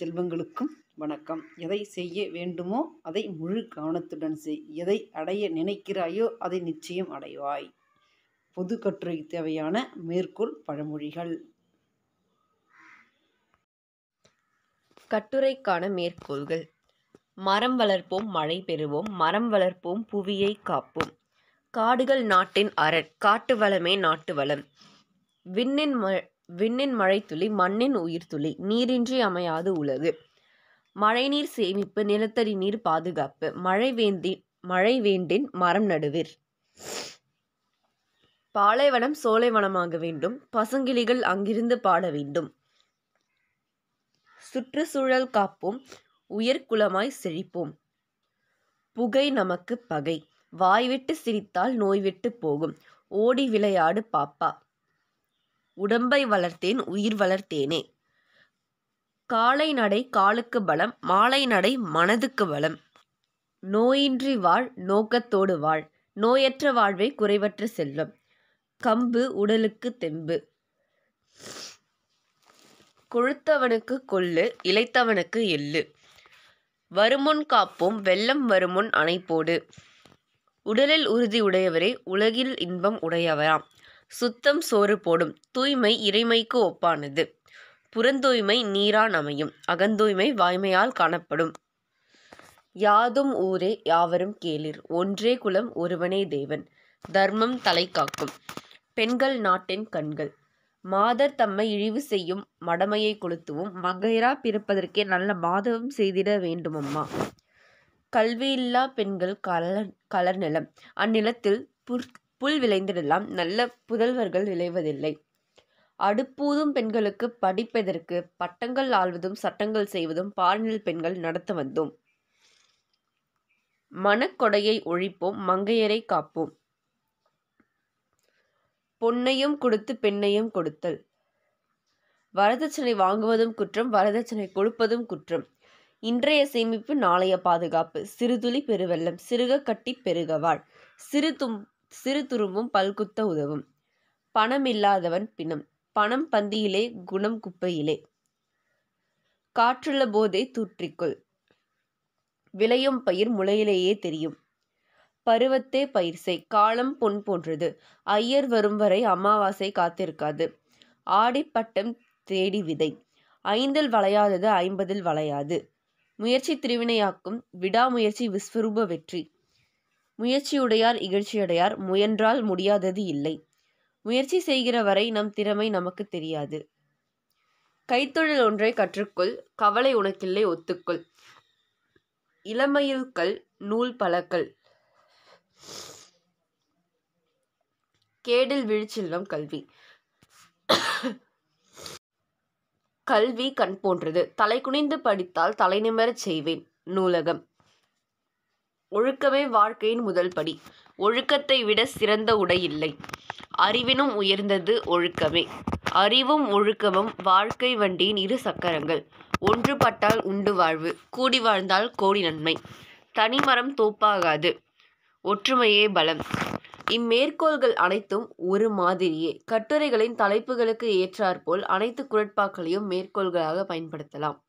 செல்வங்களுக்கும் வணக்கம் எதை செய்ய வேண்டுமோ அதை முழு கவனத்துடன் செய் எதை அடைய நினைக்கிறாயோ அதை நிச்சயம் அடைவாய் பொது கட்டுரை தேவையான மேற்கோள் பழமொழிகள் கட்டுரைக்கான மேற்கோள்கள் மரம் வளர்ப்போம் மழை பெறுவோம் மரம் வளர்ப்போம் புவியை காப்போம் காடுகள் நாட்டின் அரண் காட்டு வளமே நாட்டு வளம் விண்ணின் விண்ணின் மழைத்துளி மண்ணின் உயிர்த்துளி நீரின்றி அமையாது உலகு மழைநீர் சேமிப்பு நிலத்தடி நீர் பாதுகாப்பு மழை வேந்தி மழை வேண்டின் மரம் நடுவிர் பாலைவனம் சோலைவனமாக வேண்டும் பசுங்கிளிகள் அங்கிருந்து பாட வேண்டும் சுற்றுச்சூழல் காப்போம் உயர்குலமாய் செழிப்போம் புகை நமக்கு பகை வாய்விட்டு சிரித்தால் நோய்விட்டு போகும் ஓடி விளையாடு பாப்பா உடம்பை வளர்த்தேன் உயிர் வளர்த்தேனே காலை நடை காலுக்கு பலம் மாலை நடை மனதுக்கு பலம் நோயின்றி வாழ் நோக்கத்தோடு வாழ் நோயற்ற வாழ்வை குறைவற்ற செல்வம் கம்பு உடலுக்கு தெம்பு கொழுத்தவனுக்கு கொள்ளு இழைத்தவனுக்கு எள்ளு வருமுன் காப்போம் வெள்ளம் வருமுன் அணைப்போடு உடலில் உறுதி உடையவரே உலகில் இன்பம் உடையவராம் சுத்தம் சோறு போடும் தூய்மை இறைமைக்கு ஒப்பானது புறந்தூய்மை நீரான் அமையும் அகந்தூய்மை வாய்மையால் காணப்படும் யாதும் ஊரே யாவரும் கேளிர் ஒன்றே குலம் ஒருவனே தேவன் தர்மம் தலை காக்கும் பெண்கள் நாட்டின் கண்கள் மாதர் தம்மை இழிவு செய்யும் மடமையை கொளுத்துவும் மங்கையரா பிறப்பதற்கே நல்ல மாதவம் செய்திட வேண்டுமம்மா கல்வியில்லா பெண்கள் கலர் நிலம் அந்நிலத்தில் புற் புல் விளைந்திடலாம் நல்ல புதல்வர்கள் விளைவதில்லை அடுப்பூதும் பெண்களுக்கு படிப்பதற்கு பட்டங்கள் ஆள்வதும் சட்டங்கள் செய்வதும் பாலினல் பெண்கள் நடத்த வந்தோம் மனக்கொடையை ஒழிப்போம் மங்கையரை காப்போம் பொன்னையும் கொடுத்து பெண்ணையும் கொடுத்தல் வரதட்சணை வாங்குவதும் குற்றம் வரதட்சணை கொடுப்பதும் குற்றம் இன்றைய சேமிப்பு நாளைய பாதுகாப்பு சிறுதுளி பெருவெள்ளம் சிறுக கட்டி பெருகவாள் சிறு தும் சிறு துரும்பும் பல்குத்த உதவும் பணம் இல்லாதவன் பிணம் பணம் பந்தியிலே குணம் குப்பையிலே காற்றுள்ள போதே தூற்றிக்கொள் விளையும் பயிர் முளையிலேயே தெரியும் பருவத்தே பயிர் செய் காலம் பொன் போன்றது ஐயர் வரும் வரை அமாவாசை காத்திருக்காது ஆடிப்பட்டம் தேடி விதை ஐந்தில் வளையாதது ஐம்பதில் வளையாது முயற்சி திருவினையாக்கும் விடாமுயற்சி விஸ்வரூப வெற்றி முயற்சியுடையார் இகழ்ச்சியடையார் முயன்றால் முடியாதது இல்லை முயற்சி செய்கிற வரை நம் திறமை நமக்கு தெரியாது கைத்தொழில் ஒன்றை கற்றுக்கொள் கவலை உனக்கில்லை ஒத்துக்கொள் இளமையில் கல் நூல் பழக்கல் கேடில் விழிச்செல்வம் கல்வி கல்வி கண் போன்றது தலை குனிந்து படித்தால் தலை செய்வேன் நூலகம் ஒழுக்கமே வாழ்க்கையின் முதல் படி ஒழுக்கத்தை விட சிறந்த உடை இல்லை அறிவினும் உயர்ந்தது ஒழுக்கமே அறிவும் ஒழுக்கமும் வாழ்க்கை வண்டியின் இரு சக்கரங்கள் ஒன்றுபட்டால் உண்டு வாழ்வு கூடி வாழ்ந்தால் கோடி நன்மை தனிமரம் தோப்பாகாது ஒற்றுமையே பலம் இம்மேற்கோள்கள் அனைத்தும் ஒரு மாதிரியே கட்டுரைகளின் தலைப்புகளுக்கு ஏற்றாற்போல் அனைத்து குரட்பாக்களையும் மேற்கோள்களாக பயன்படுத்தலாம்